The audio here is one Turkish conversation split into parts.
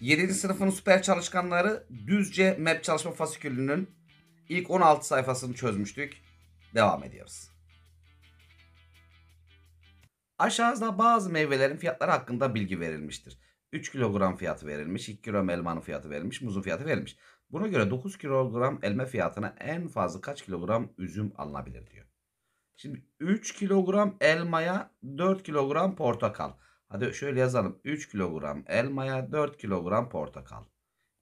7. sınıfın süper çalışkanları Düzce Map Çalışma Fasikülünün ilk 16 sayfasını çözmüştük. Devam ediyoruz. Aşağıda bazı meyvelerin fiyatları hakkında bilgi verilmiştir. 3 kilogram fiyatı verilmiş, 2 kilogram elmanın fiyatı verilmiş, muzun fiyatı verilmiş. Buna göre 9 kilogram elma fiyatına en fazla kaç kilogram üzüm alınabilir diyor. Şimdi 3 kilogram elmaya 4 kilogram portakal. Hadi şöyle yazalım. 3 kilogram elmaya 4 kilogram portakal.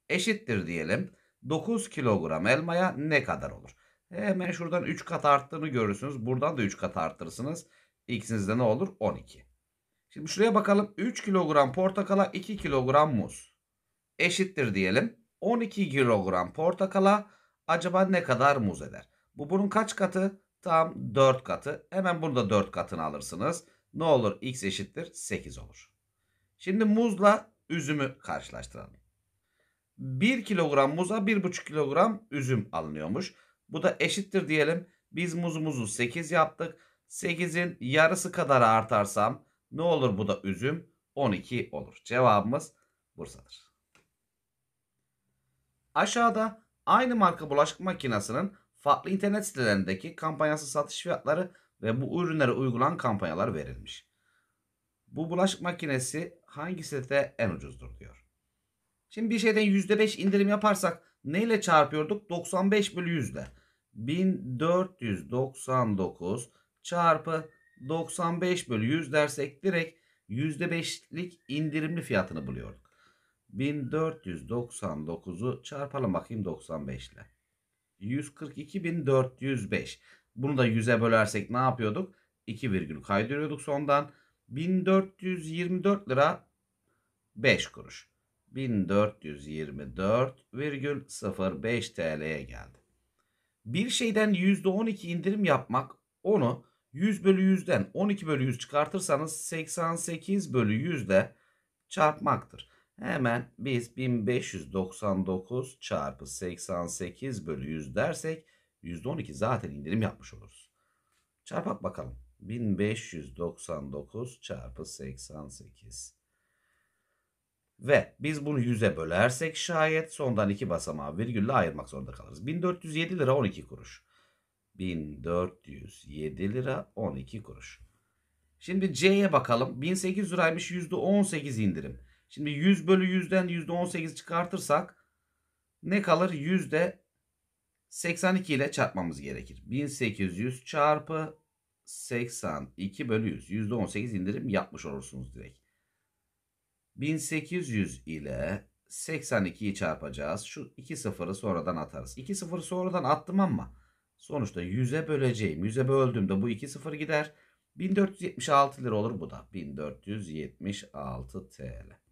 Eşittir diyelim. 9 kilogram elmaya ne kadar olur? Hemen şuradan 3 kat arttığını görürsünüz. Buradan da 3 kat arttırırsınız. X'inizde ne olur? 12. Şimdi şuraya bakalım. 3 kilogram portakala 2 kilogram muz. Eşittir diyelim. 12 kilogram portakala acaba ne kadar muz eder? Bu bunun kaç katı? Tam 4 katı. Hemen bunu da 4 katını alırsınız ne olur? X eşittir 8 olur. Şimdi muzla üzümü karşılaştıralım. 1 kilogram muza 1,5 kilogram üzüm alınıyormuş. Bu da eşittir diyelim. Biz muzumuzu 8 yaptık. 8'in yarısı kadar artarsam ne olur bu da üzüm? 12 olur. Cevabımız Bursa'dır. Aşağıda aynı marka bulaşık makinesinin farklı internet sitelerindeki kampanyası satış fiyatları ve bu ürünlere uygulan kampanyalar verilmiş. Bu bulaşık makinesi hangi sitede en ucuzdur diyor. Şimdi bir şeyden %5 indirim yaparsak neyle çarpıyorduk? 95 bölü 100 ile. 1499 çarpı 95 bölü 100 dersek direkt %5'lik indirimli fiyatını buluyorduk. 1499'u çarpalım bakayım 95 ile. 142.405. Bunu da 100'e bölersek ne yapıyorduk? 2 virgül kaydırıyorduk sondan. 1424 lira 5 kuruş. 1424,05 TL'ye geldi. Bir şeyden %12 indirim yapmak onu 100 bölü 100'den 12 bölü 100 çıkartırsanız 88 bölü 100'de çarpmaktır. Hemen biz 1599 çarpı 88 bölü 100 dersek %12 zaten indirim yapmış oluruz. Çarpak bakalım. 1599 çarpı 88. Ve biz bunu 100'e bölersek şayet sondan iki basamağı virgülle ayırmak zorunda kalırız. 1407 lira 12 kuruş. 1407 lira 12 kuruş. Şimdi C'ye bakalım. 1800 liraymış %18 indirim. Şimdi 100 bölü 100'den %18 çıkartırsak ne kalır? Yüzde 82 ile çarpmamız gerekir. 1800 çarpı 82 bölü 100. %18 indirim yapmış olursunuz direkt. 1800 ile 82'yi çarpacağız. Şu 2 sıfırı sonradan atarız. 2 sıfırı sonradan attım ama sonuçta 100'e böleceğim. 100'e böldüğümde bu 2 sıfır gider. 1476 lira olur bu da. 1476 TL.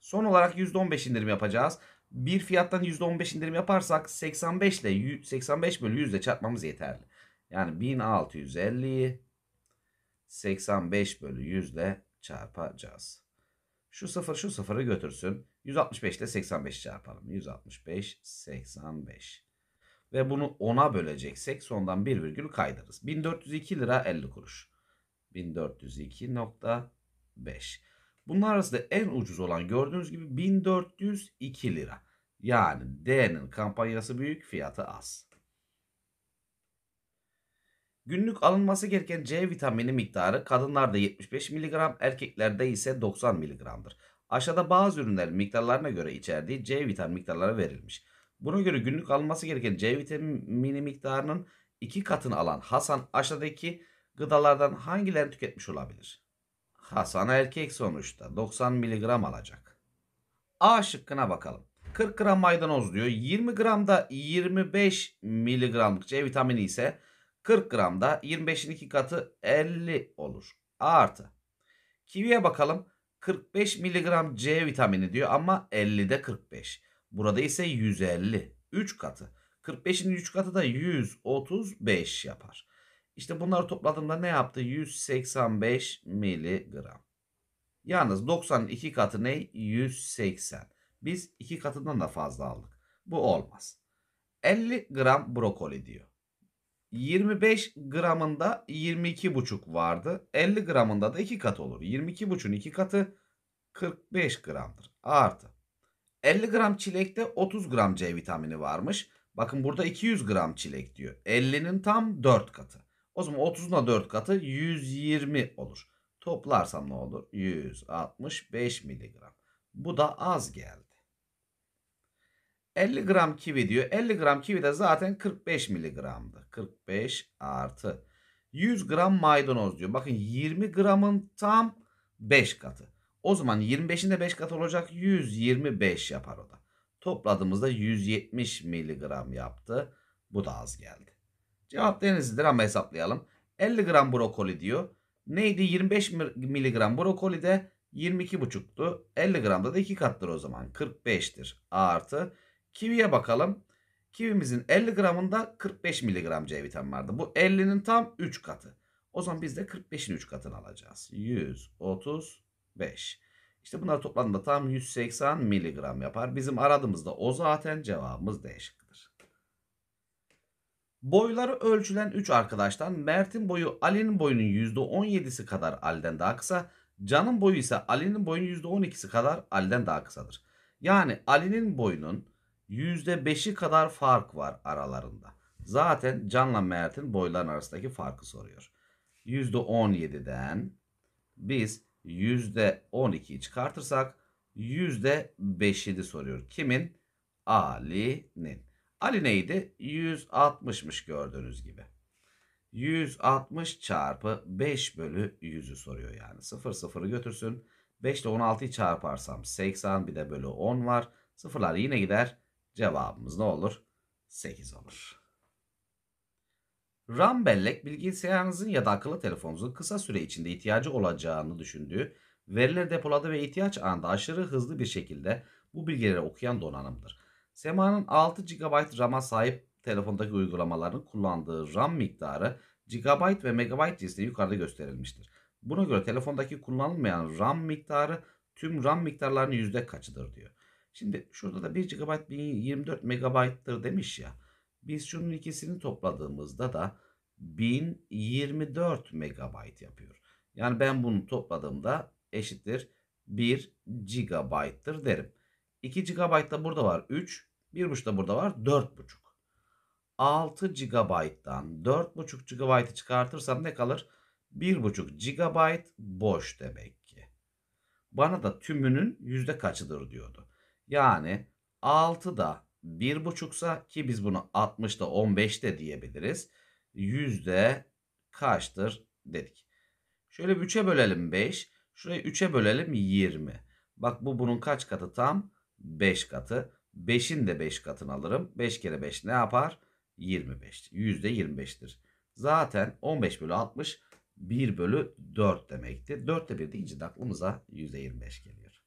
Son olarak %15 indirim yapacağız. Bir fiyattan %15 indirim yaparsak 85 ile 85 bölü 100 ile çarpmamız yeterli. Yani 1650'yi 85 bölü 100 ile çarpacağız. Şu sıfır şu sıfırı götürsün. 165 ile 85 çarpalım. 165, 85. Ve bunu 10'a böleceksek sondan bir virgül kaydırırız. 1402 lira 50 kuruş. 1402.5. Bunlar arasında en ucuz olan gördüğünüz gibi 1402 lira. Yani D'nin kampanyası büyük, fiyatı az. Günlük alınması gereken C vitamini miktarı kadınlarda 75 mg, erkeklerde ise 90 mg'dır. Aşağıda bazı ürünlerin miktarlarına göre içerdiği C vitamini miktarları verilmiş. Buna göre günlük alınması gereken C vitamini miktarının iki katını alan Hasan aşağıdaki gıdalardan hangilerini tüketmiş olabilir? Hasan erkek sonuçta 90 miligram alacak. A şıkkına bakalım. 40 gram maydanoz diyor. 20 gramda 25 miligramlık C vitamini ise 40 gramda 25'in 2 katı 50 olur. A artı. Kiviye bakalım. 45 miligram C vitamini diyor ama 50'de 45. Burada ise 150. 3 katı. 45'in 3 katı da 135 yapar. İşte bunları topladığımda ne yaptı? 185 miligram. Yalnız 90'ın 2 katı ne? 180. Biz 2 katından da fazla aldık. Bu olmaz. 50 gram brokoli diyor. 25 gramında 22,5 vardı. 50 gramında da 2 kat olur. 22,5'un 2 katı 45 gramdır. Artı. 50 gram çilekte 30 gram C vitamini varmış. Bakın burada 200 gram çilek diyor. 50'nin tam 4 katı. O zaman 30'un da 4 katı 120 olur. Toplarsam ne olur? 165 miligram. Bu da az geldi. 50 gram kivi diyor. 50 gram kivi de zaten 45 miligramdı. 45 artı 100 gram maydanoz diyor. Bakın 20 gramın tam 5 katı. O zaman 25'in de 5 katı olacak 125 yapar o da. Topladığımızda 170 miligram yaptı. Bu da az geldi. Cevap denizdir ama hesaplayalım. 50 gram brokoli diyor. Neydi? 25 miligram brokoli de 22,5'tu. 50 gramda da 2 kattır o zaman. 45'tir. A artı. Kiviye bakalım. Kivimizin 50 gramında 45 miligram C vitamini vardı. Bu 50'nin tam 3 katı. O zaman biz de 45'in 3 katını alacağız. 135. İşte bunlar toplamda tam 180 miligram yapar. Bizim aradığımızda o zaten cevabımız değişik. Boyları ölçülen 3 arkadaştan Mert'in boyu Ali'nin boyunun %17'si kadar Ali'den daha kısa. Can'ın boyu ise Ali'nin boyunun %12'si kadar Ali'den daha kısadır. Yani Ali'nin boyunun %5'i kadar fark var aralarında. Zaten Can'la Mert'in boyların arasındaki farkı soruyor. %17'den biz %12'yi çıkartırsak %5'ini soruyor. Kimin? Ali'nin. Ali neydi? 160'mış gördüğünüz gibi. 160 çarpı 5 bölü 100'ü soruyor yani. 0 0'ı götürsün. 5 ile 16'yı çarparsam 80 bir de bölü 10 var. Sıfırlar yine gider. Cevabımız ne olur? 8 olur. RAM bellek bilgisayarınızın ya da akıllı telefonunuzun kısa süre içinde ihtiyacı olacağını düşündüğü verileri depoladı ve ihtiyaç anında aşırı hızlı bir şekilde bu bilgileri okuyan donanımdır. Sema'nın 6 GB RAM'a sahip telefondaki uygulamaların kullandığı RAM miktarı GB ve MB cinsinde yukarıda gösterilmiştir. Buna göre telefondaki kullanılmayan RAM miktarı tüm RAM miktarlarının yüzde kaçıdır diyor. Şimdi şurada da 1 GB 1024 MB'tır demiş ya. Biz şunun ikisini topladığımızda da 1024 MB yapıyor. Yani ben bunu topladığımda eşittir 1 GB'tır derim. 2 GB da burada var 3. 1.5 da burada var. 4.5. 6 GB'dan 4.5 GB'ı çıkartırsam ne kalır? 1.5 GB boş demek ki. Bana da tümünün yüzde kaçıdır diyordu. Yani 6 da 1.5'sa ki biz bunu 60'da 15 de diyebiliriz. Yüzde kaçtır dedik. Şöyle 3'e bölelim 5. Şurayı 3'e bölelim 20. Bak bu bunun kaç katı tam? 5 katı. 5'in de 5 katını alırım. 5 kere 5 ne yapar? 25. %25'tir. Zaten 15 bölü 60 1 bölü 4 demektir. 4 de 1 deyince de aklımıza %25 geliyor.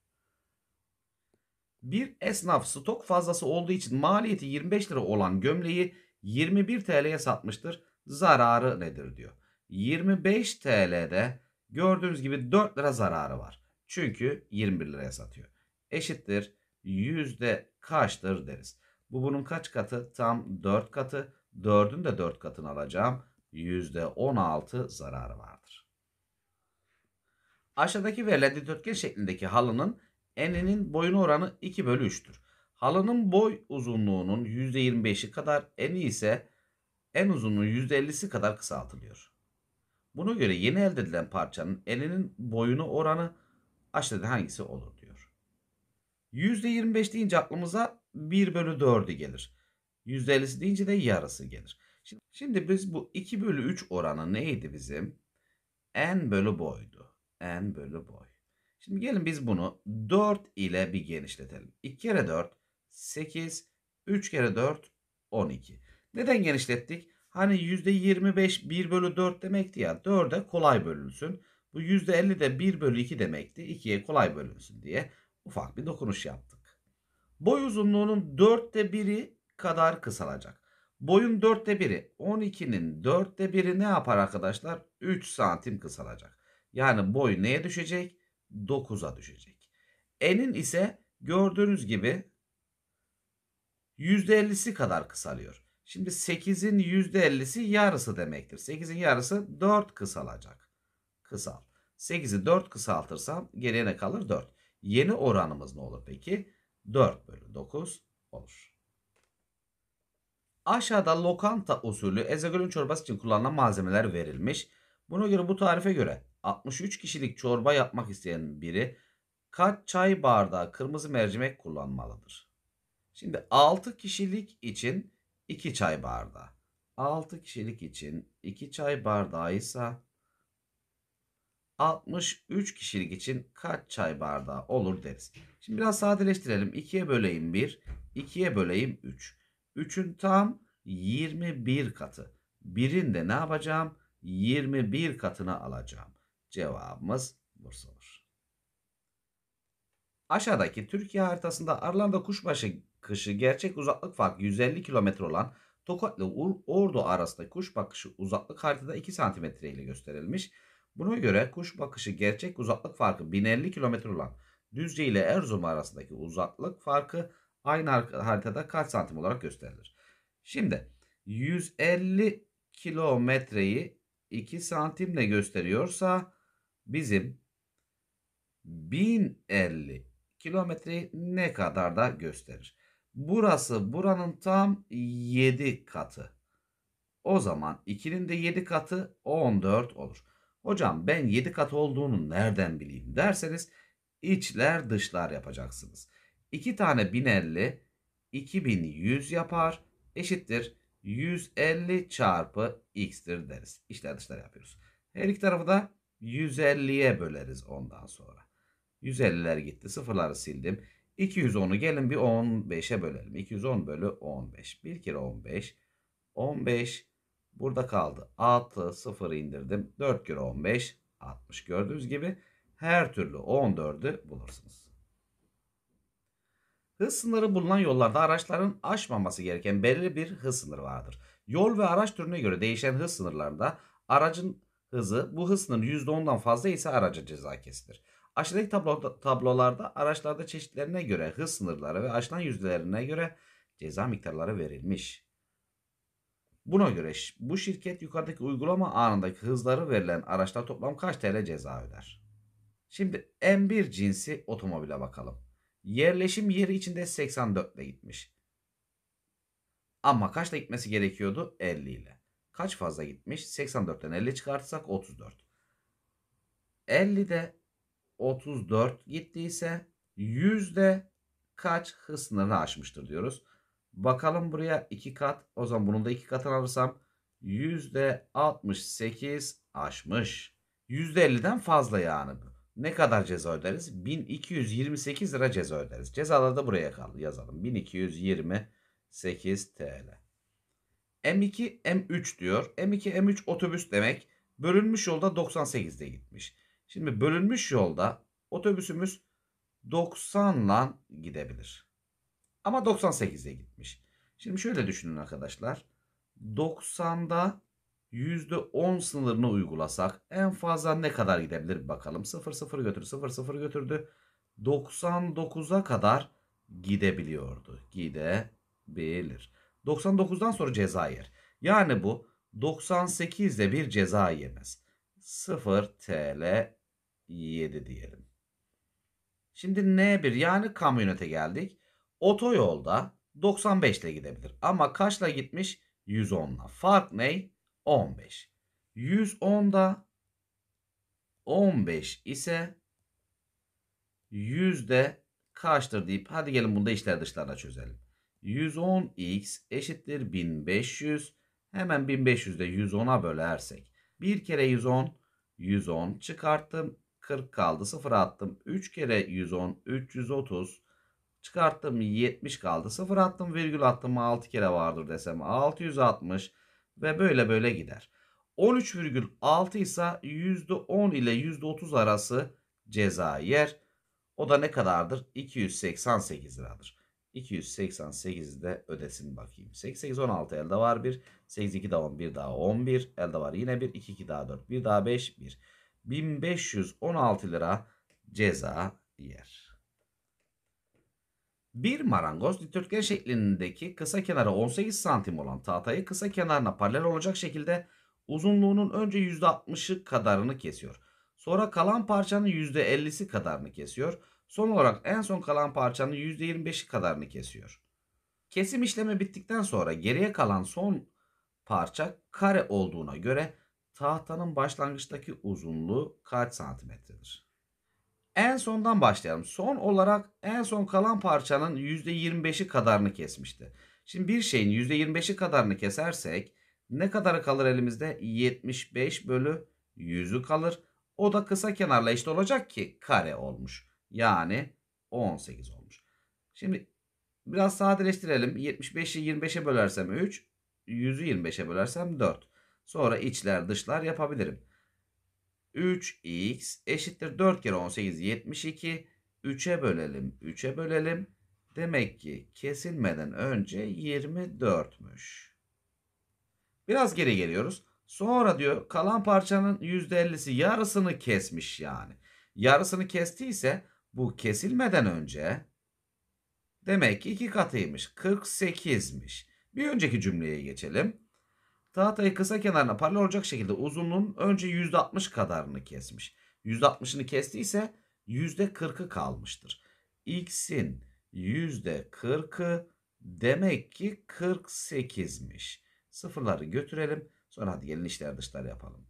Bir esnaf stok fazlası olduğu için maliyeti 25 lira olan gömleği 21 TL'ye satmıştır. Zararı nedir diyor. 25 TL'de gördüğünüz gibi 4 lira zararı var. Çünkü 21 liraya satıyor. Eşittir yüzde kaçtır deriz. Bu bunun kaç katı? Tam 4 katı. 4'ün de 4 katını alacağım. Yüzde %16 zararı vardır. Aşağıdaki verilen dikdörtgen şeklindeki halının eninin boyuna oranı 2 bölü 3'tür. Halının boy uzunluğunun %25'i kadar eni ise en uzunluğu %50'si kadar kısaltılıyor. Buna göre yeni elde edilen parçanın eninin boyunu oranı aşağıda hangisi olur? %25 deyince aklımıza 1 bölü 4'ü gelir. %50'si deyince de yarısı gelir. Şimdi, şimdi biz bu 2 bölü 3 oranı neydi bizim? N bölü boydu. N bölü boy. Şimdi gelin biz bunu 4 ile bir genişletelim. 2 kere 4 8, 3 kere 4 12. Neden genişlettik? Hani %25 1 bölü 4 demekti ya 4'e kolay bölünsün. Bu %50 de 1 bölü 2 demekti 2'ye kolay bölünsün diye ufak bir dokunuş yaptık. Boy uzunluğunun dörtte biri kadar kısalacak. Boyun dörtte biri 12'nin dörtte biri ne yapar arkadaşlar? 3 santim kısalacak. Yani boy neye düşecek? 9'a düşecek. Enin ise gördüğünüz gibi %50'si kadar kısalıyor. Şimdi 8'in %50'si yarısı demektir. 8'in yarısı 4 kısalacak. Kısal. 8'i 4 kısaltırsam geriye ne kalır? 4. Yeni oranımız ne olur peki? 4 bölü 9 olur. Aşağıda lokanta usulü ezogülün çorbası için kullanılan malzemeler verilmiş. Buna göre bu tarife göre 63 kişilik çorba yapmak isteyen biri kaç çay bardağı kırmızı mercimek kullanmalıdır? Şimdi 6 kişilik için 2 çay bardağı. 6 kişilik için 2 çay bardağı ise 63 kişilik için kaç çay bardağı olur deriz. Şimdi biraz sadeleştirelim. 2'ye böleyim 1, 2'ye böleyim 3. 3'ün tam 21 katı. 1'in de ne yapacağım? 21 katını alacağım. Cevabımız Bursa olur. Aşağıdaki Türkiye haritasında Arlanda Kuşbaşı kışı gerçek uzaklık farkı 150 km olan Tokatlı Ordu arasında kuş bakışı uzaklık haritada 2 cm ile gösterilmiş. Buna göre kuş bakışı gerçek uzaklık farkı 1050 km olan Düzce ile Erzurum arasındaki uzaklık farkı aynı haritada kaç santim olarak gösterilir? Şimdi 150 kilometreyi 2 santimle gösteriyorsa bizim 1050 kilometreyi ne kadar da gösterir? Burası buranın tam 7 katı. O zaman 2'nin de 7 katı 14 olur. Hocam ben 7 kat olduğunu nereden bileyim derseniz içler dışlar yapacaksınız. 2 tane 1050 2100 yapar eşittir 150 çarpı x'tir deriz. İçler dışlar yapıyoruz. Her iki tarafı da 150'ye böleriz ondan sonra. 150'ler gitti sıfırları sildim. 210'u gelin bir 15'e bölelim. 210 bölü 15. Bir kere 15. 15 Burada kaldı. 6 0 indirdim. 4 kere 15 60 gördüğünüz gibi her türlü 14'ü bulursunuz. Hız sınırı bulunan yollarda araçların aşmaması gereken belirli bir hız sınırı vardır. Yol ve araç türüne göre değişen hız sınırlarında aracın hızı bu hız sınırı %10'dan fazla ise araca ceza kesilir. Aşağıdaki tablo, tablolarda araçlarda çeşitlerine göre hız sınırları ve aşılan yüzdelerine göre ceza miktarları verilmiş. Buna göre bu şirket yukarıdaki uygulama anındaki hızları verilen araçta toplam kaç TL ceza öder? Şimdi M1 cinsi otomobile bakalım. Yerleşim yeri içinde 84 ile gitmiş. Ama kaçla gitmesi gerekiyordu? 50 ile. Kaç fazla gitmiş? 84'ten 50 çıkartırsak 34. 50'de 34 gittiyse 100'de kaç hız sınırını aşmıştır diyoruz. Bakalım buraya 2 kat. O zaman bunun da 2 katını alırsam %68 aşmış. %50'den fazla yani. Ne kadar ceza öderiz? 1228 lira ceza öderiz. Cezalar da buraya kaldı yazalım. 1228 TL. M2 M3 diyor. M2 M3 otobüs demek. Bölünmüş yolda 98'de gitmiş. Şimdi bölünmüş yolda otobüsümüz 90 ile gidebilir. Ama 98'e gitmiş. Şimdi şöyle düşünün arkadaşlar. 90'da %10 sınırını uygulasak en fazla ne kadar gidebilir bakalım. 0 0 götürdü 0 0 götürdü. 99'a kadar gidebiliyordu. Gidebilir. 99'dan sonra ceza yer. Yani bu 98'de bir ceza yemez. 0 TL 7 diyelim. Şimdi N1 yani kamyonete geldik. Otoyolda 95 ile gidebilir. Ama kaçla gitmiş? 110 ile. Fark ne? 15. 110 da 15 ise yüzde kaçtır deyip hadi gelin bunda işler dışlarına çözelim. 110x eşittir 1500. Hemen 1500'de 110'a bölersek. bir kere 110 110 çıkarttım. 40 kaldı 0 attım. 3 kere 110 330. Çıkarttım 70 kaldı. 0 attım virgül attım 6 kere vardır desem 660 ve böyle böyle gider. 13,6 ise %10 ile %30 arası ceza yer. O da ne kadardır? 288 liradır. 288 de ödesin bakayım. 8, 8, 16 elde var 1. 8, 2 daha 11 daha 11. Elde var yine 1. 2, 2 daha 4. 1 daha 5. 1. 1516 lira ceza yer. Bir marangoz dikdörtgen şeklindeki kısa kenarı 18 santim olan tahtayı kısa kenarına paralel olacak şekilde uzunluğunun önce %60'ı kadarını kesiyor. Sonra kalan parçanın %50'si kadarını kesiyor. Son olarak en son kalan parçanın %25'i kadarını kesiyor. Kesim işlemi bittikten sonra geriye kalan son parça kare olduğuna göre tahtanın başlangıçtaki uzunluğu kaç santimetredir? En sondan başlayalım. Son olarak en son kalan parçanın %25'i kadarını kesmişti. Şimdi bir şeyin %25'i kadarını kesersek ne kadarı kalır elimizde? 75 bölü 100'ü kalır. O da kısa kenarla eşit olacak ki kare olmuş. Yani 18 olmuş. Şimdi biraz sadeleştirelim. 75'i 25'e bölersem 3, 100'ü 25'e bölersem 4. Sonra içler dışlar yapabilirim. 3x eşittir 4 kere 18 72. 3'e bölelim 3'e bölelim. Demek ki kesilmeden önce 24'müş. Biraz geri geliyoruz. Sonra diyor kalan parçanın %50'si yarısını kesmiş yani. Yarısını kestiyse bu kesilmeden önce demek ki iki katıymış. 48'miş. Bir önceki cümleye geçelim. Tahtayı kısa kenarına paralel olacak şekilde uzunluğun önce %60 kadarını kesmiş. %60'ını kestiyse %40'ı kalmıştır. X'in %40'ı demek ki 48'miş. Sıfırları götürelim. Sonra hadi gelin işler dışlar yapalım.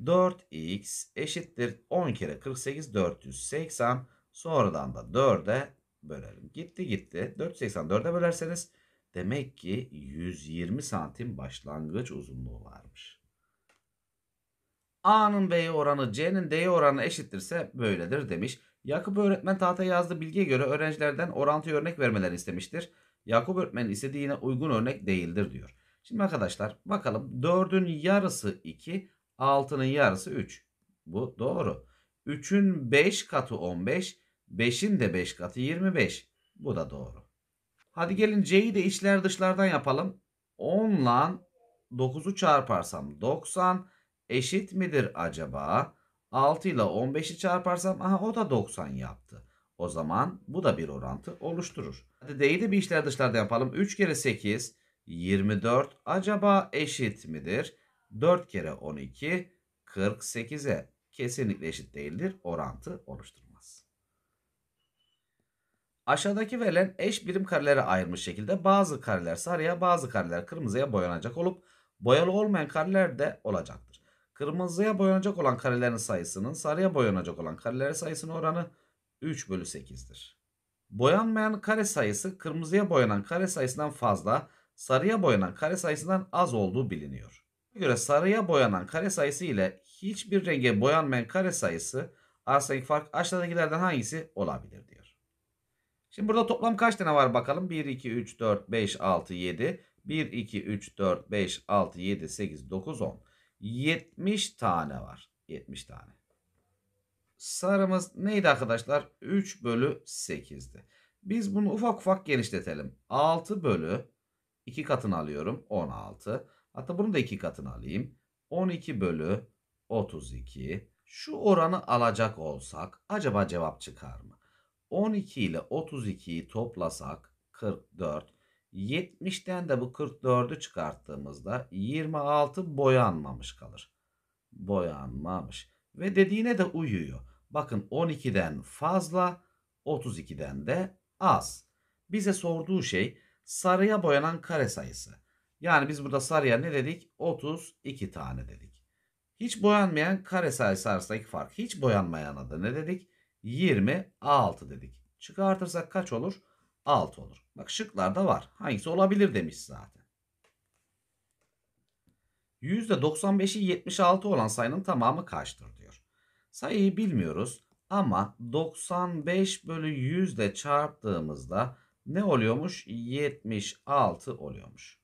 4x eşittir 10 kere 48 480. Sonradan da 4'e bölelim. Gitti gitti. 480 4'e bölerseniz Demek ki 120 santim başlangıç uzunluğu varmış. A'nın B'ye oranı C'nin D'ye oranı eşittirse böyledir demiş. Yakup öğretmen tahtaya yazdığı bilgiye göre öğrencilerden orantı örnek vermelerini istemiştir. Yakup öğretmenin istediğine uygun örnek değildir diyor. Şimdi arkadaşlar bakalım 4'ün yarısı 2, 6'nın yarısı 3. Bu doğru. 3'ün 5 katı 15, 5'in de 5 katı 25. Bu da doğru. Hadi gelin C'yi de içler dışlardan yapalım. 10 ile 9'u çarparsam 90 eşit midir acaba? 6 ile 15'i çarparsam aha o da 90 yaptı. O zaman bu da bir orantı oluşturur. Hadi D'yi de bir işler dışlarda yapalım. 3 kere 8 24 acaba eşit midir? 4 kere 12 48'e kesinlikle eşit değildir. Orantı oluşturur. Aşağıdaki verilen eş birim karelere ayrılmış şekilde bazı kareler sarıya bazı kareler kırmızıya boyanacak olup boyalı olmayan kareler de olacaktır. Kırmızıya boyanacak olan karelerin sayısının sarıya boyanacak olan karelerin sayısının oranı 3 bölü 8'dir. Boyanmayan kare sayısı kırmızıya boyanan kare sayısından fazla, sarıya boyanan kare sayısından az olduğu biliniyor. Buna göre sarıya boyanan kare sayısı ile hiçbir renge boyanmayan kare sayısı arasındaki fark aşağıdakilerden hangisi olabilir diyor. Şimdi burada toplam kaç tane var bakalım. 1, 2, 3, 4, 5, 6, 7. 1, 2, 3, 4, 5, 6, 7, 8, 9, 10. 70 tane var. 70 tane. Sarımız neydi arkadaşlar? 3 bölü 8'di. Biz bunu ufak ufak genişletelim. 6 bölü 2 katını alıyorum. 16. Hatta bunu da 2 katını alayım. 12 bölü 32. Şu oranı alacak olsak acaba cevap çıkar mı? 12 ile 32'yi toplasak 44. 70'ten de bu 44'ü çıkarttığımızda 26 boyanmamış kalır. Boyanmamış. Ve dediğine de uyuyor. Bakın 12'den fazla 32'den de az. Bize sorduğu şey sarıya boyanan kare sayısı. Yani biz burada sarıya ne dedik? 32 tane dedik. Hiç boyanmayan kare sayısı arasındaki fark. Hiç boyanmayan adı ne dedik? 26 dedik. Çıkartırsak kaç olur? 6 olur. Bak şıklarda var. Hangisi olabilir demiş zaten. %95'i 76 olan sayının tamamı kaçtır diyor. Sayıyı bilmiyoruz ama 95 bölü 100 ile çarptığımızda ne oluyormuş? 76 oluyormuş.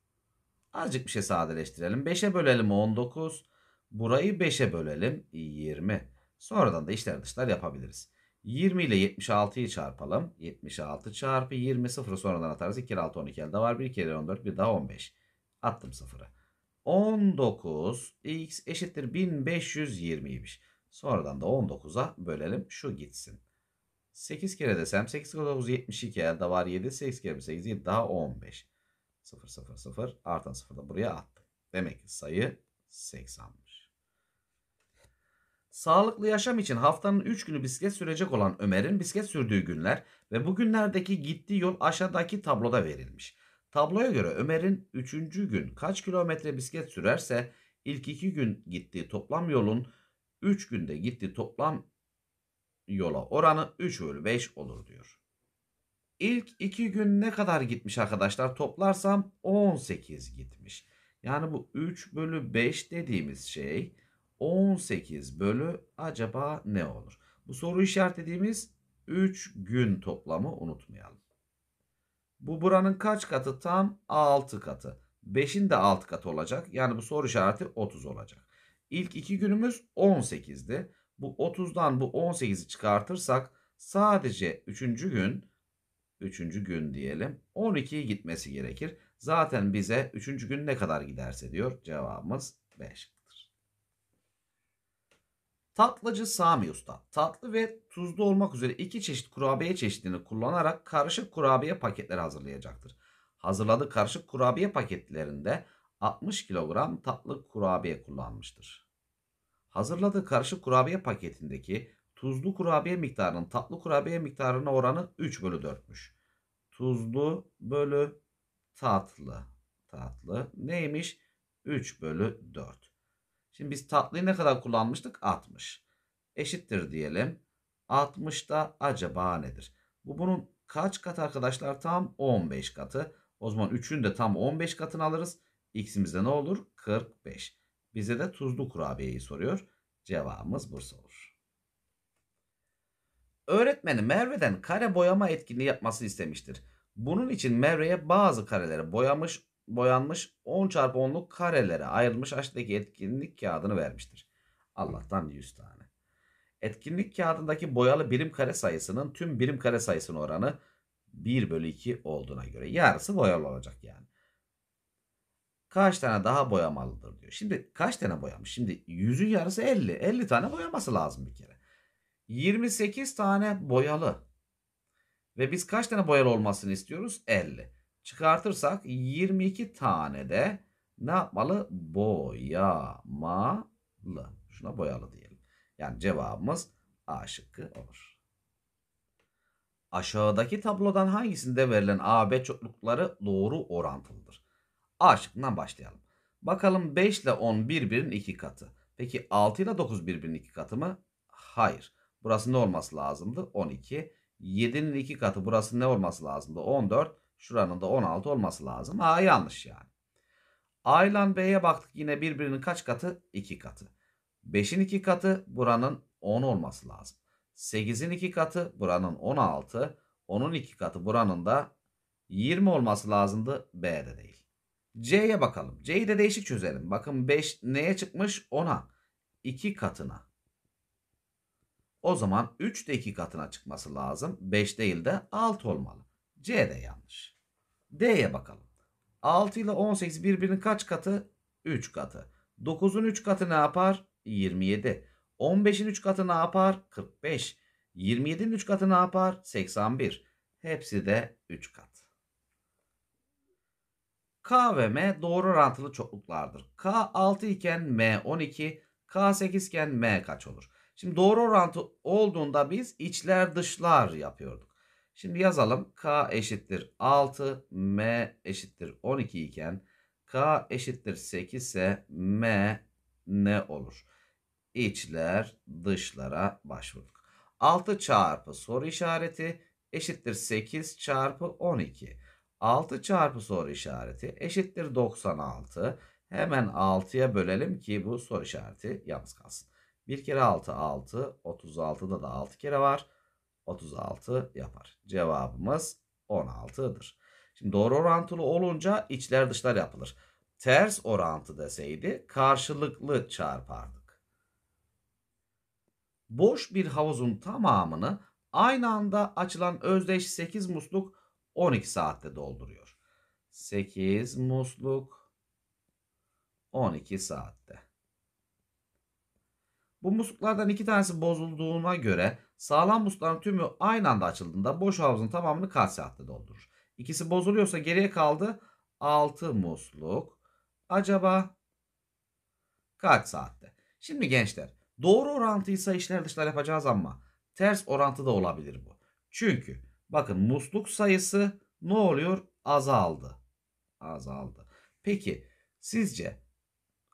Azıcık bir şey sadeleştirelim. 5'e bölelim 19. Burayı 5'e bölelim 20. Sonradan da işler dışlar yapabiliriz. 20 ile 76'yı çarpalım. 76 çarpı 20 sıfırı sonradan atarız. 2 kere 6 12 elde var. 1 kere 14 bir daha 15. Attım sıfırı. 19 x eşittir 1520'ymiş. Sonradan da 19'a bölelim. Şu gitsin. 8 kere desem 8 kere 9 72 elde var 7. 8 kere 8 7 daha 15. 0 0 0 artan 0 da buraya attım. Demek ki sayı 80. Sağlıklı yaşam için haftanın 3 günü bisiklet sürecek olan Ömer'in bisiklet sürdüğü günler ve bu günlerdeki gittiği yol aşağıdaki tabloda verilmiş. Tabloya göre Ömer'in 3. gün kaç kilometre bisiklet sürerse ilk 2 gün gittiği toplam yolun 3 günde gittiği toplam yola oranı 3 bölü 5 olur diyor. İlk 2 gün ne kadar gitmiş arkadaşlar toplarsam 18 gitmiş. Yani bu 3 bölü 5 dediğimiz şey 18 bölü acaba ne olur? Bu soru işaretlediğimiz 3 gün toplamı unutmayalım. Bu buranın kaç katı? Tam 6 katı. 5'in de 6 katı olacak. Yani bu soru işareti 30 olacak. İlk 2 günümüz 18'di. Bu 30'dan bu 18'i çıkartırsak sadece 3. gün 3. gün diyelim 12'ye gitmesi gerekir. Zaten bize 3. gün ne kadar giderse diyor cevabımız 5. Tatlıcı Sami Usta tatlı ve tuzlu olmak üzere iki çeşit kurabiye çeşidini kullanarak karışık kurabiye paketleri hazırlayacaktır. Hazırladığı karışık kurabiye paketlerinde 60 kilogram tatlı kurabiye kullanmıştır. Hazırladığı karışık kurabiye paketindeki tuzlu kurabiye miktarının tatlı kurabiye miktarına oranı 3 bölü 4'müş. Tuzlu bölü tatlı. Tatlı neymiş? 3 bölü 4. Şimdi biz tatlıyı ne kadar kullanmıştık? 60. Eşittir diyelim. 60'da acaba nedir? Bu bunun kaç katı arkadaşlar? Tam 15 katı. O zaman 3'ün de tam 15 katını alırız. X'imizde ne olur? 45. Bize de tuzlu kurabiyeyi soruyor. Cevabımız Bursa olur. Öğretmeni Merve'den kare boyama etkinliği yapması istemiştir. Bunun için Merve'ye bazı kareleri boyamış boyanmış 10 çarpı 10'luk karelere ayrılmış aşağıdaki etkinlik kağıdını vermiştir. Allah'tan 100 tane. Etkinlik kağıdındaki boyalı birim kare sayısının tüm birim kare sayısının oranı 1 bölü 2 olduğuna göre yarısı boyalı olacak yani. Kaç tane daha boyamalıdır diyor. Şimdi kaç tane boyamış? Şimdi 100'ün yarısı 50. 50 tane boyaması lazım bir kere. 28 tane boyalı. Ve biz kaç tane boyalı olmasını istiyoruz? 50 çıkartırsak 22 tane de ne yapmalı? Boyamalı. Şuna boyalı diyelim. Yani cevabımız A şıkkı olur. Aşağıdaki tablodan hangisinde verilen AB çoklukları doğru orantılıdır? A şıkkından başlayalım. Bakalım 5 ile 10 birbirinin iki katı. Peki 6 ile 9 birbirinin iki katı mı? Hayır. Burası ne olması lazımdı? 12. 7'nin iki katı burası ne olması lazımdı? 14. Şuranın da 16 olması lazım. A yanlış yani. A ile B'ye baktık yine birbirinin kaç katı? 2 katı. 5'in 2 katı buranın 10 olması lazım. 8'in 2 katı buranın 16. 10'un 2 katı buranın da 20 olması lazımdı. B'de değil. C'ye bakalım. C'yi de değişik çözelim. Bakın 5 neye çıkmış? 10'a. 2 katına. O zaman 3 de 2 katına çıkması lazım. 5 değil de 6 olmalı. C de yanlış. D'ye bakalım. 6 ile 18 birbirinin kaç katı? 3 katı. 9'un 3 katı ne yapar? 27. 15'in 3 katı ne yapar? 45. 27'nin 3 katı ne yapar? 81. Hepsi de 3 kat. K ve M doğru orantılı çokluklardır. K 6 iken M 12, K 8 iken M kaç olur? Şimdi doğru orantı olduğunda biz içler dışlar yapıyorduk. Şimdi yazalım. K eşittir 6, M eşittir 12 iken K eşittir 8 ise M ne olur? İçler dışlara başvurduk. 6 çarpı soru işareti eşittir 8 çarpı 12. 6 çarpı soru işareti eşittir 96. Hemen 6'ya bölelim ki bu soru işareti yalnız kalsın. 1 kere 6 6. 36'da da 6 kere var. 36 yapar. Cevabımız 16'dır. Şimdi doğru orantılı olunca içler dışlar yapılır. Ters orantı deseydi karşılıklı çarpardık. Boş bir havuzun tamamını aynı anda açılan özdeş 8 musluk 12 saatte dolduruyor. 8 musluk 12 saatte. Bu musluklardan iki tanesi bozulduğuna göre sağlam muslukların tümü aynı anda açıldığında boş havuzun tamamını kaç saatte doldurur? İkisi bozuluyorsa geriye kaldı 6 musluk. Acaba kaç saatte? Şimdi gençler doğru orantıysa işler dışlar yapacağız ama ters orantı da olabilir bu. Çünkü bakın musluk sayısı ne oluyor? Azaldı. Azaldı. Peki sizce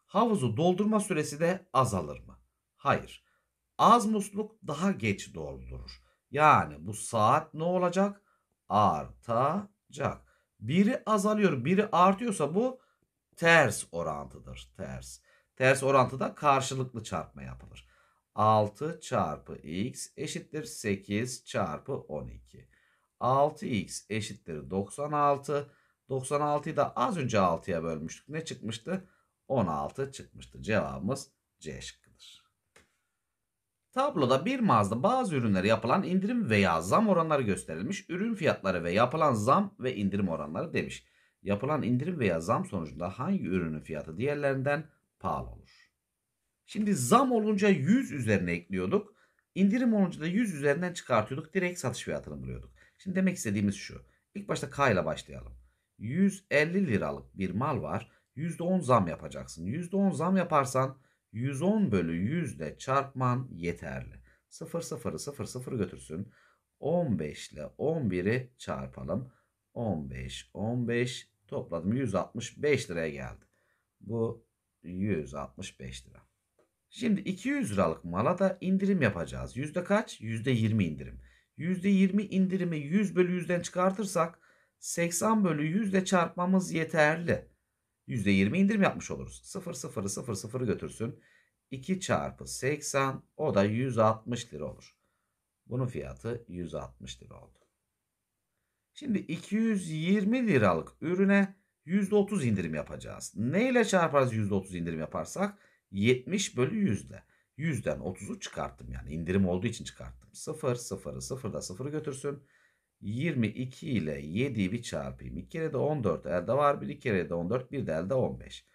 havuzu doldurma süresi de azalır mı? Hayır. Az musluk daha geç doldurur. Yani bu saat ne olacak? Artacak. Biri azalıyor, biri artıyorsa bu ters orantıdır. Ters. Ters orantıda karşılıklı çarpma yapılır. 6 çarpı x eşittir 8 çarpı 12. 6x eşittir 96. 96'yı da az önce 6'ya bölmüştük. Ne çıkmıştı? 16 çıkmıştı. Cevabımız C şıkkı. Tabloda bir mağazda bazı ürünlere yapılan indirim veya zam oranları gösterilmiş. Ürün fiyatları ve yapılan zam ve indirim oranları demiş. Yapılan indirim veya zam sonucunda hangi ürünün fiyatı diğerlerinden pahalı olur? Şimdi zam olunca 100 üzerine ekliyorduk. İndirim olunca da 100 üzerinden çıkartıyorduk. Direkt satış fiyatını buluyorduk. Şimdi demek istediğimiz şu. İlk başta K ile başlayalım. 150 liralık bir mal var. %10 zam yapacaksın. %10 zam yaparsan 110 bölü 100 ile çarpman yeterli. 0 0'ı 0 0 götürsün. 15 ile 11'i çarpalım. 15 15 topladım 165 liraya geldi. Bu 165 lira. Şimdi 200 liralık mala da indirim yapacağız. Yüzde kaç? Yüzde 20 indirim. Yüzde 20 indirimi 100 bölü 100'den çıkartırsak 80 bölü 100 ile çarpmamız yeterli. %20 indirim yapmış oluruz. 0 0'ı götürsün. 2 çarpı 80 o da 160 lira olur. Bunun fiyatı 160 lira oldu. Şimdi 220 liralık ürüne %30 indirim yapacağız. Ne ile çarparız %30 indirim yaparsak? 70 bölü 100 ile. 100'den 30'u çıkarttım yani indirim olduğu için çıkarttım. 0, 0'ı 0'da 0'ı götürsün. 22 ile 7'yi bir çarpayım. 2 kere de 14 elde var. 1 kere de 14 bir de elde 15.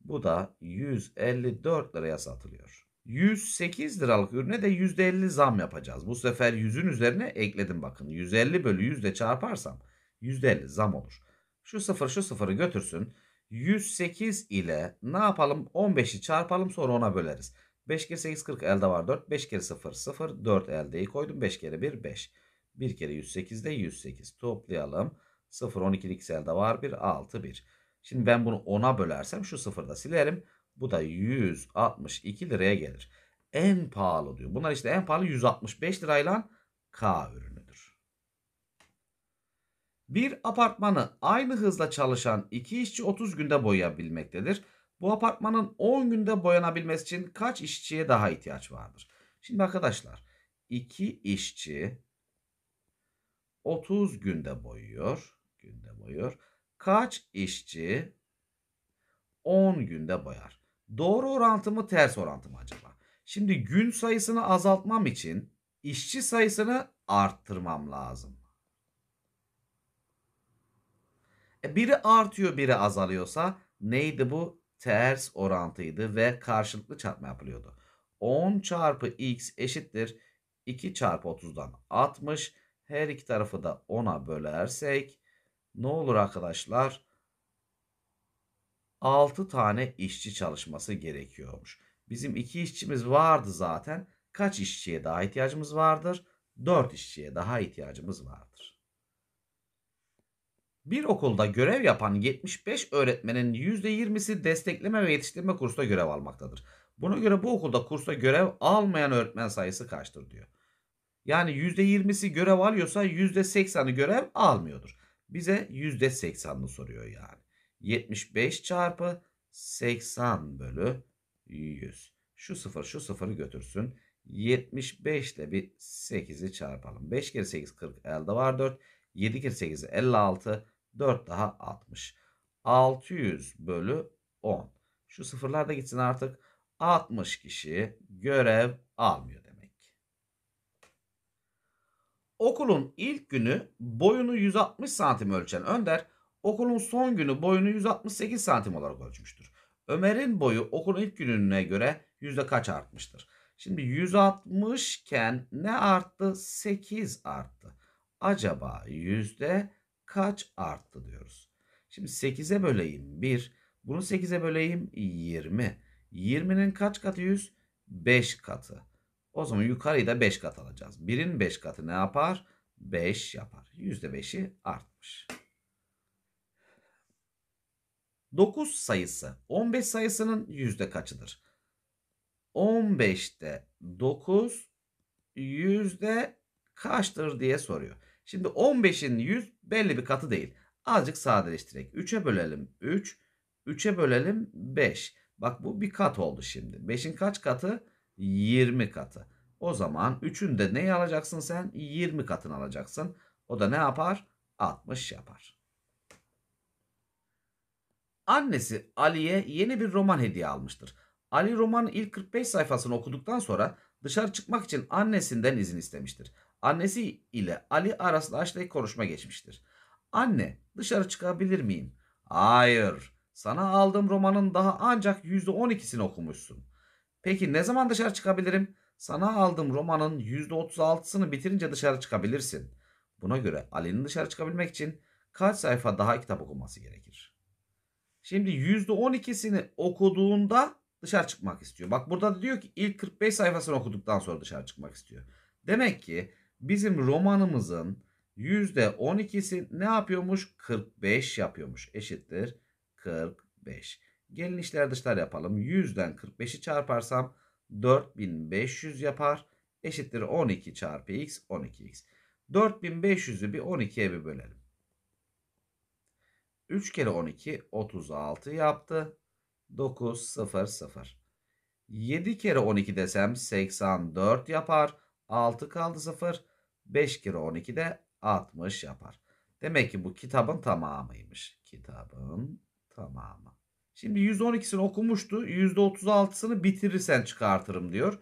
Bu da 154 liraya satılıyor. 108 liralık ürüne de %50 zam yapacağız. Bu sefer 100'ün üzerine ekledim bakın. 150 bölü 100 de çarparsam %50 zam olur. Şu sıfır şu sıfırı götürsün. 108 ile ne yapalım 15'i çarpalım sonra ona böleriz. 5 kere 8 40 elde var 4. 5 kere 0 0 4 eldeyi koydum. 5 kere 1 5. 1 kere 108 de 108. Toplayalım. 0 12 selde var. 1 6 1. Şimdi ben bunu 10'a bölersem şu 0'ı da silerim. Bu da 162 liraya gelir. En pahalı diyor. Bunlar işte en pahalı 165 lirayla K ürünüdür. Bir apartmanı aynı hızla çalışan iki işçi 30 günde boyayabilmektedir. Bu apartmanın 10 günde boyanabilmesi için kaç işçiye daha ihtiyaç vardır? Şimdi arkadaşlar iki işçi 30 günde boyuyor. Günde boyuyor. Kaç işçi 10 günde boyar? Doğru orantı mı ters orantı mı acaba? Şimdi gün sayısını azaltmam için işçi sayısını arttırmam lazım. E biri artıyor biri azalıyorsa neydi bu? Ters orantıydı ve karşılıklı çarpma yapılıyordu. 10 çarpı x eşittir 2 çarpı 30'dan 60 her iki tarafı da 10'a bölersek ne olur arkadaşlar? 6 tane işçi çalışması gerekiyormuş. Bizim 2 işçimiz vardı zaten. Kaç işçiye daha ihtiyacımız vardır? 4 işçiye daha ihtiyacımız vardır. Bir okulda görev yapan 75 öğretmenin %20'si destekleme ve yetiştirme kursunda görev almaktadır. Buna göre bu okulda kursta görev almayan öğretmen sayısı kaçtır diyor. Yani %20'si görev alıyorsa %80'i görev almıyordur. Bize %80'ını soruyor yani. 75 çarpı 80 bölü 100. Şu sıfır şu sıfırı götürsün. 75 ile bir 8'i çarpalım. 5 kere 8 40 elde var 4. 7 kere 8 56. 4 daha 60. 600 bölü 10. Şu sıfırlar da gitsin artık. 60 kişi görev almıyor. Okulun ilk günü boyunu 160 santim ölçen Önder okulun son günü boyunu 168 santim olarak ölçmüştür. Ömer'in boyu okulun ilk gününe göre yüzde kaç artmıştır? Şimdi 160 iken ne arttı? 8 arttı. Acaba yüzde kaç arttı diyoruz. Şimdi 8'e böleyim 1. Bunu 8'e böleyim 20. 20'nin kaç katı 100? 5 katı. O zaman yukarıyı da 5 kat alacağız. 1'in 5 katı ne yapar? 5 yapar. %5'i artmış. 9 sayısı 15 sayısının yüzde kaçıdır? 15'te 9 yüzde kaçtır diye soruyor. Şimdi 15'in 100 belli bir katı değil. Azıcık sadeleştirerek 3'e bölelim 3, 3'e bölelim 5. Bak bu bir kat oldu şimdi. 5'in kaç katı? 20 katı. O zaman 3'ün de neyi alacaksın sen? 20 katını alacaksın. O da ne yapar? 60 yapar. Annesi Ali'ye yeni bir roman hediye almıştır. Ali romanın ilk 45 sayfasını okuduktan sonra dışarı çıkmak için annesinden izin istemiştir. Annesi ile Ali arasında açlık konuşma geçmiştir. Anne dışarı çıkabilir miyim? Hayır. Sana aldığım romanın daha ancak %12'sini okumuşsun. Peki ne zaman dışarı çıkabilirim? Sana aldığım romanın %36'sını bitirince dışarı çıkabilirsin. Buna göre Ali'nin dışarı çıkabilmek için kaç sayfa daha kitap okuması gerekir? Şimdi %12'sini okuduğunda dışarı çıkmak istiyor. Bak burada da diyor ki ilk 45 sayfasını okuduktan sonra dışarı çıkmak istiyor. Demek ki bizim romanımızın %12'si ne yapıyormuş? 45 yapıyormuş. Eşittir 45. Gelin işler dışlar yapalım. 100'den 45'i çarparsam 4500 yapar. Eşittir 12 çarpı x 12x. 4500'ü bir 12'ye bir bölelim. 3 kere 12 36 yaptı. 9 0 0. 7 kere 12 desem 84 yapar. 6 kaldı 0. 5 kere 12 de 60 yapar. Demek ki bu kitabın tamamıymış. Kitabın tamamı. Şimdi 112'sini okumuştu. %36'sını bitirirsen çıkartırım diyor.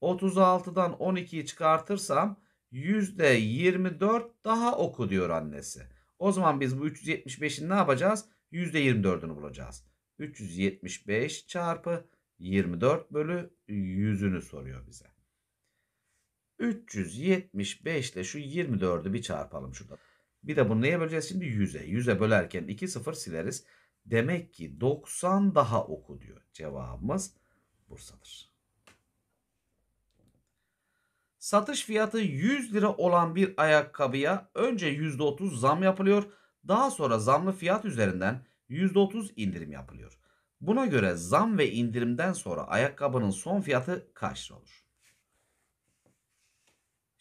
36'dan 12'yi çıkartırsam %24 daha oku diyor annesi. O zaman biz bu 375'in ne yapacağız? %24'ünü bulacağız. 375 çarpı 24 bölü 100'ünü soruyor bize. 375 ile şu 24'ü bir çarpalım şurada. Bir de bunu neye böleceğiz şimdi? 100'e. 100'e bölerken 2 sıfır sileriz. Demek ki 90 daha oku diyor. Cevabımız Bursa'dır. Satış fiyatı 100 lira olan bir ayakkabıya önce %30 zam yapılıyor. Daha sonra zamlı fiyat üzerinden %30 indirim yapılıyor. Buna göre zam ve indirimden sonra ayakkabının son fiyatı kaç lira olur?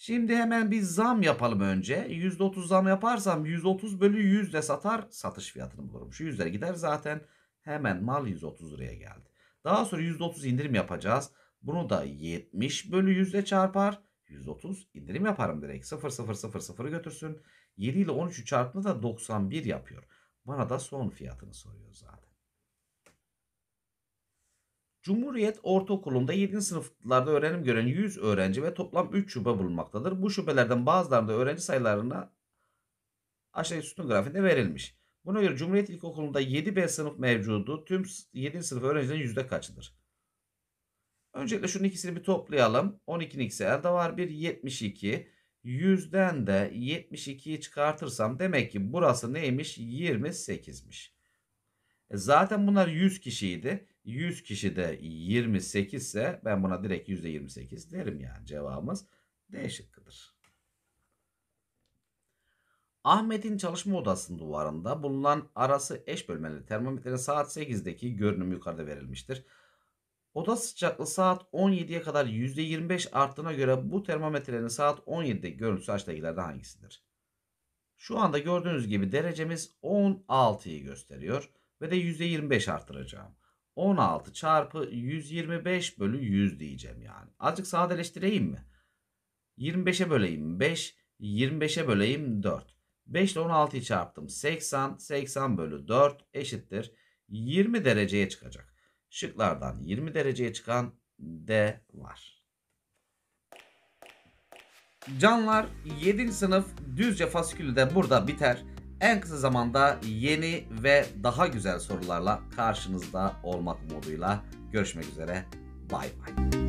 Şimdi hemen bir zam yapalım önce. %30 zam yaparsam 130 bölü 100 de satar satış fiyatını bulurum. Şu 100 gider zaten hemen mal 130 liraya geldi. Daha sonra %30 indirim yapacağız. Bunu da 70 bölü 100 ile çarpar. 130 indirim yaparım direkt. 0 0 0 0 götürsün. 7 ile 13'ü çarptığında da 91 yapıyor. Bana da son fiyatını soruyor zaten. Cumhuriyet Ortaokulu'nda 7. sınıflarda öğrenim gören 100 öğrenci ve toplam 3 şube bulunmaktadır. Bu şubelerden bazılarında öğrenci sayılarına aşağıdaki sütun grafiğinde verilmiş. Buna göre Cumhuriyet İlkokulu'nda 7B sınıf mevcudu tüm 7. sınıf öğrencilerin yüzde kaçıdır? Öncelikle şunun ikisini bir toplayalım. 12'nin ikisi elde var. bir 72. 100'den de 72'yi çıkartırsam demek ki burası neymiş? 28'miş. E zaten bunlar 100 kişiydi. 100 kişi de 28 ise ben buna direkt %28 derim yani cevabımız D şıkkıdır. Ahmet'in çalışma odasının duvarında bulunan arası eş bölmeli termometrenin saat 8'deki görünümü yukarıda verilmiştir. Oda sıcaklığı saat 17'ye kadar %25 arttığına göre bu termometrenin saat 17'de görüntüsü aşağıdakilerden hangisidir? Şu anda gördüğünüz gibi derecemiz 16'yı gösteriyor ve de %25 artıracağım. 16 çarpı 125 bölü 100 diyeceğim yani. Azıcık sadeleştireyim mi? 25'e böleyim 5, 25'e böleyim 4. 5 ile 16'yı çarptım. 80, 80 bölü 4 eşittir. 20 dereceye çıkacak. Şıklardan 20 dereceye çıkan D var. Canlar 7. sınıf Düzce fasikülü de burada biter. En kısa zamanda yeni ve daha güzel sorularla karşınızda olmak umuduyla görüşmek üzere. Bay bay.